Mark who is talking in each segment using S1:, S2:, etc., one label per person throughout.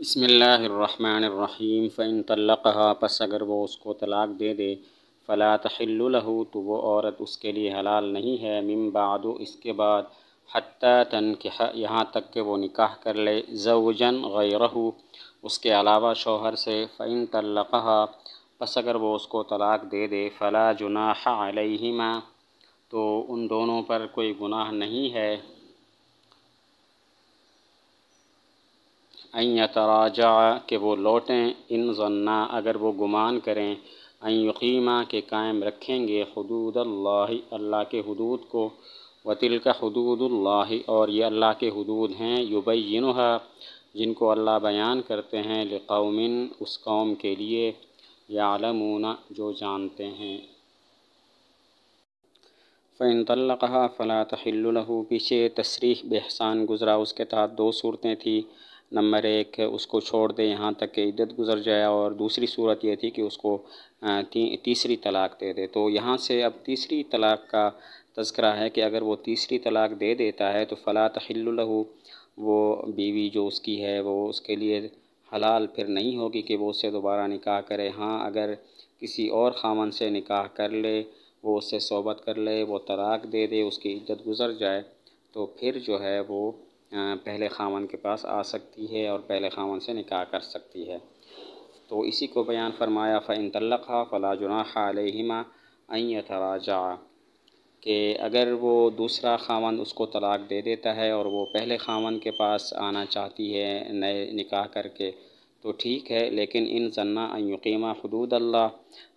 S1: بسم اللہ الرحمن الرحیم فَإِن طَلَّقَهَا پس اگر وہ اس کو طلاق دے دے تَحِلُّ لَهُ تو وہ عورت اس کے لیے حلال نہیں ہے مِن بَعْدُ اس کے بعد حتیٰ تَنْكِحَ یہاں تک کہ وہ نکاح کر لے زَوْجًا غَيْرَهُ اس کے علاوہ شوہر سے فَإِن طَلَّقَهَا پس اگر وہ اس کو طلاق دے دے فَلَا جناح عَلَيْهِمَا علیہما تو ان دونوں پر کوئی گناہ نہیں ہے این تراجا کہ وہ لوٹیں ان ضنع اگر وہ گمان کریں ان یقیمہ کے قائم رکھیں گے حدود اللہ اللہ کے حدود کو وطل کا حدود اللہ اور یہ اللہ کے حدود ہیں یو جن کو اللہ بیان کرتے ہیں لقََن اس قوم کے لیے یا عالمونہ جو جانتے ہیں فِن طلّہ کہا تحل الحو پیچھے تشریح بحسان گزرا اس کے تحت دو صورتیں تھیں نمبر ایک اس کو چھوڑ دے یہاں تک کہ عدد گزر جائے اور دوسری صورت یہ تھی کہ اس کو تیسری طلاق دے دے تو یہاں سے اب تیسری طلاق کا تذکرہ ہے کہ اگر وہ تیسری طلاق دے دیتا ہے تو فلا تحل لہو وہ بیوی جو اس کی ہے وہ اس کے لیے حلال پھر نہیں ہوگی کہ وہ اس سے دوبارہ نکاح کرے ہاں اگر کسی اور خامن سے نکاح کر لے وہ اس سے صحبت کر لے وہ طلاق دے دے اس کی عدد گزر جائے تو پھر جو ہے وہ پہلے خاون کے پاس آ سکتی ہے اور پہلے خاون سے نکاح کر سکتی ہے تو اسی کو بیان فرمایا فعن طلقہ فلا جناح خلمہ ترا تراجا کہ اگر وہ دوسرا خاون اس کو طلاق دے دیتا ہے اور وہ پہلے خاون کے پاس آنا چاہتی ہے نئے نکاح کر کے تو ٹھیک ہے لیکن ان یقیمہ حدود اللہ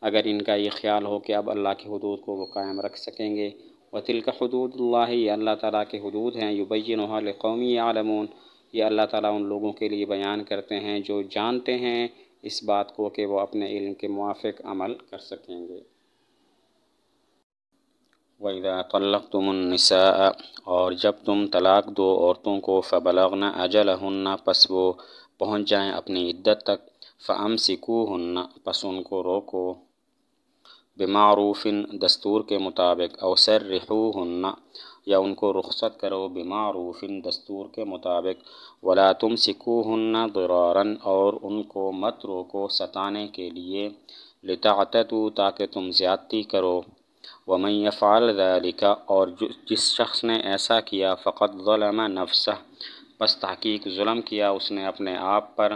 S1: اگر ان کا یہ خیال ہو کہ اب اللہ کی حدود کو وہ قائم رکھ سکیں گے وَتِلْكَ حُدُودُ حدود اللہ یہ اللہ تعالیٰ کے حدود ہیں يُبَيِّنُهَا لِقَوْمِ عالمون یہ اللہ تعالیٰ ان لوگوں کے لیے بیان کرتے ہیں جو جانتے ہیں اس بات کو کہ وہ اپنے علم کے موافق عمل کر سکیں گے وَإِذَا طَلَّقْتُمُ النِّسَاءَ اور جب تم طلاق دو عورتوں کو فَبَلَغْنَا اجل پس وہ پہنچ جائیں اپنی عدت تک فَأَمْسِكُوهُنَّا پس ان کو روکو بمعروف دستور کے مطابق اوثر رہو یا ان کو رخصت کرو بمعروف دستور کے مطابق ولا تم سکو ہننا اور ان کو مت روکو ستانے کے لیے لطاعتوں تاکہ تم زیادتی کرو ومن میں فعال لکھا اور جس شخص نے ایسا کیا فقط ظلم نفسہ پس تحقیق ظلم کیا اس نے اپنے آپ پر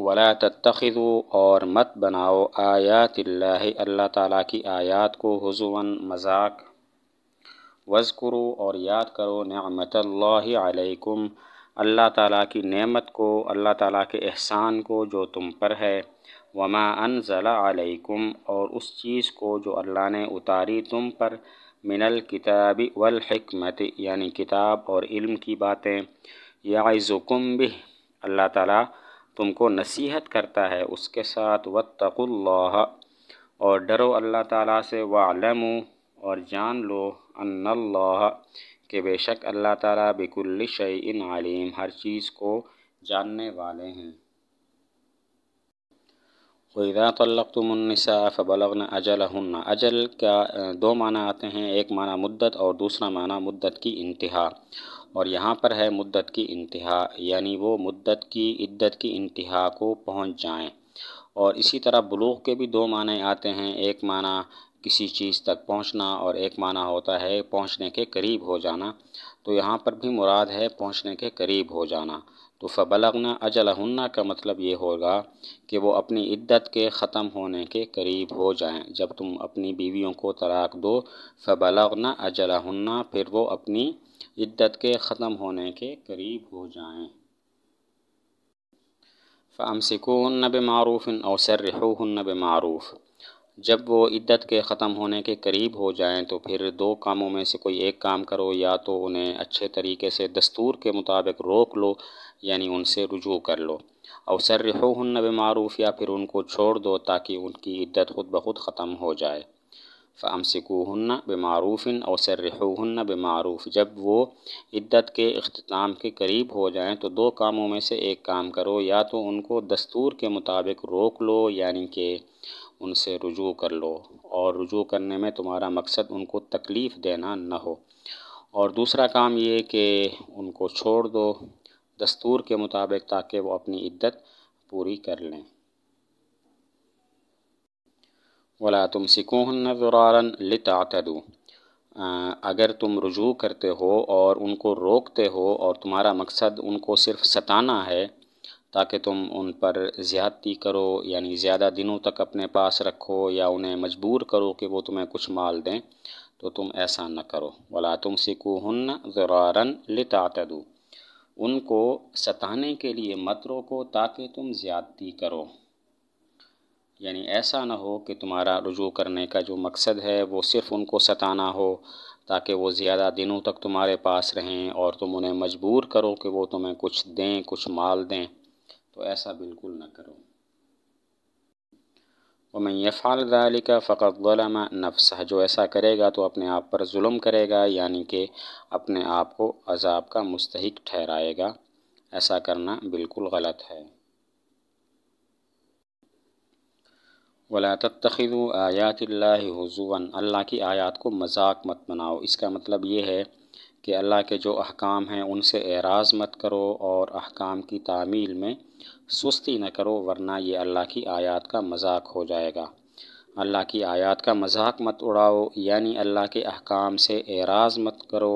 S1: ولا تتخذوا اور مت بناؤ آیات اللہ اللہ تعالیٰ کی آیات کو حضون مذاق وز کرو اور یاد کرو نعمت اللہ علیکم اللہ تعالیٰ کی نعمت کو اللہ تعالیٰ کے احسان کو جو تم پر ہے وما ان ضلع اور اس چیز کو جو اللہ نے اتاری تم پر من کتابی والحکمت یعنی کتاب اور علم کی باتیں یعظکم بھی اللہ تعالیٰ تم کو نصیحت کرتا ہے اس کے ساتھ وط اللہ اور ڈرو اللہ تعالیٰ سے و اور جان لو ان اللہ کہ بے شک اللہ تعالیٰ بکل شعین علیم ہر چیز کو جاننے والے ہیں ہیں صاف فبلغن اجل اجل کا دو معنی آتے ہیں ایک معنی مدت اور دوسرا معنی مدت کی انتہا اور یہاں پر ہے مدت کی انتہا یعنی وہ مدت کی عدت کی انتہا کو پہنچ جائیں اور اسی طرح بلوغ کے بھی دو معنی آتے ہیں ایک معنی کسی چیز تک پہنچنا اور ایک معنی ہوتا ہے پہنچنے کے قریب ہو جانا تو یہاں پر بھی مراد ہے پہنچنے کے قریب ہو جانا تو فبلغنا اجلہن کا مطلب یہ ہوگا کہ وہ اپنی عدت کے ختم ہونے کے قریب ہو جائیں جب تم اپنی بیویوں کو طلاق دو فبلغنا اجلہن پھر وہ اپنی عدت کے ختم ہونے کے قریب ہو جائیں فام سکون بعروف اور سر جب وہ عدت کے ختم ہونے کے قریب ہو جائیں تو پھر دو کاموں میں سے کوئی ایک کام کرو یا تو انہیں اچھے طریقے سے دستور کے مطابق روک لو یعنی ان سے رجوع کر لو اور سر ہن معروف یا پھر ان کو چھوڑ دو تاکہ ان کی عدت خود بخود ختم ہو جائے فامسکوہن بمعروف ہن بعرواً اور سرحو بمعروف جب وہ عدت کے اختتام کے قریب ہو جائیں تو دو کاموں میں سے ایک کام کرو یا تو ان کو دستور کے مطابق روک لو یعنی کہ ان سے رجوع کر لو اور رجوع کرنے میں تمہارا مقصد ان کو تکلیف دینا نہ ہو اور دوسرا کام یہ کہ ان کو چھوڑ دو دستور کے مطابق تاکہ وہ اپنی عدت پوری کر لیں ولا تم سکون ذرارن لتعتدو اگر تم رجوع کرتے ہو اور ان کو روکتے ہو اور تمہارا مقصد ان کو صرف ستانا ہے تاکہ تم ان پر زیادتی کرو یعنی زیادہ دنوں تک اپنے پاس رکھو یا انہیں مجبور کرو کہ وہ تمہیں کچھ مال دیں تو تم ایسا نہ کرو ولا تم سکوں ذراََ ان کو ستانے کے لیے مت روکو تاکہ تم زیادتی کرو یعنی ایسا نہ ہو کہ تمہارا رجوع کرنے کا جو مقصد ہے وہ صرف ان کو ستانا ہو تاکہ وہ زیادہ دنوں تک تمہارے پاس رہیں اور تم انہیں مجبور کرو کہ وہ تمہیں کچھ دیں کچھ مال دیں تو ایسا بالکل نہ کرو یہ فعال دعلی کا فقلم نفس جو ایسا کرے گا تو اپنے آپ پر ظلم کرے گا یعنی کہ اپنے آپ کو عذاب کا مستحق ٹھہرائے گا ایسا کرنا بالکل غلط ہے ولاۃ تخلو آیات اللہ حضون اللہ کی آیات کو مذاق مت بناؤ اس کا مطلب یہ ہے کہ اللہ کے جو احکام ہیں ان سے اعراض مت کرو اور احکام کی تعمیل میں سستی نہ کرو ورنہ یہ اللہ کی آیات کا مذاق ہو جائے گا اللہ کی آیات کا مذاق مت اڑاؤ یعنی اللہ کے احکام سے اعراض مت کرو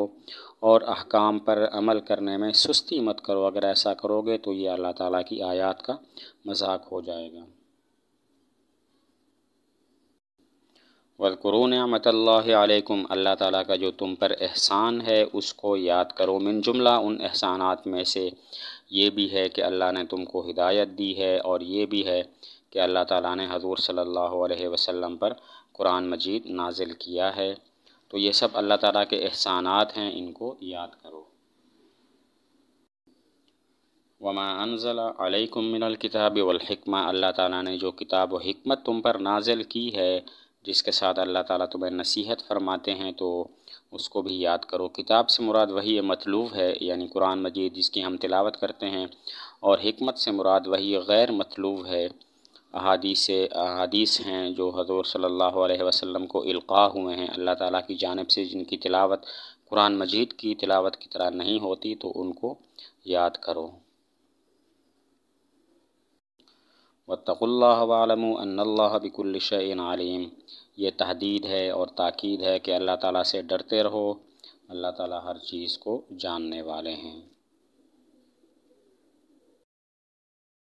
S1: اور احکام پر عمل کرنے میں سستی مت کرو اگر ایسا کرو گے تو یہ اللہ تعالیٰ کی آیات کا مذاق ہو جائے گا وَذْكُرُوا قرون اللَّهِ علیکم اللہ تعالیٰ کا جو تم پر احسان ہے اس کو یاد کرو من جملہ ان احسانات میں سے یہ بھی ہے کہ اللہ نے تم کو ہدایت دی ہے اور یہ بھی ہے کہ اللہ تعالیٰ نے حضور صلی اللہ علیہ وسلم پر قرآن مجید نازل کیا ہے تو یہ سب اللہ تعالیٰ کے احسانات ہیں ان کو یاد کرو أَنزَلَ علیکم من الکتاب وَالْحِكْمَةِ اللہ تعالیٰ نے جو کتاب و حکمت تم پر نازل کی ہے جس کے ساتھ اللہ تعالیٰ تمہیں نصیحت فرماتے ہیں تو اس کو بھی یاد کرو کتاب سے مراد وہی مطلوب ہے یعنی قرآن مجید جس کی ہم تلاوت کرتے ہیں اور حکمت سے مراد وہی غیر مطلوب ہے احادیث احادیث ہیں جو حضور صلی اللہ علیہ وسلم کو القاع ہوئے ہیں اللہ تعالیٰ کی جانب سے جن کی تلاوت قرآن مجید کی تلاوت کی طرح نہیں ہوتی تو ان کو یاد کرو وطخ اللہ عالم ان اللہ بک الشعین علیم یہ تحدید ہے اور تاکید ہے کہ اللہ تعالیٰ سے ڈرتے رہو اللہ تعالیٰ ہر چیز کو جاننے والے ہیں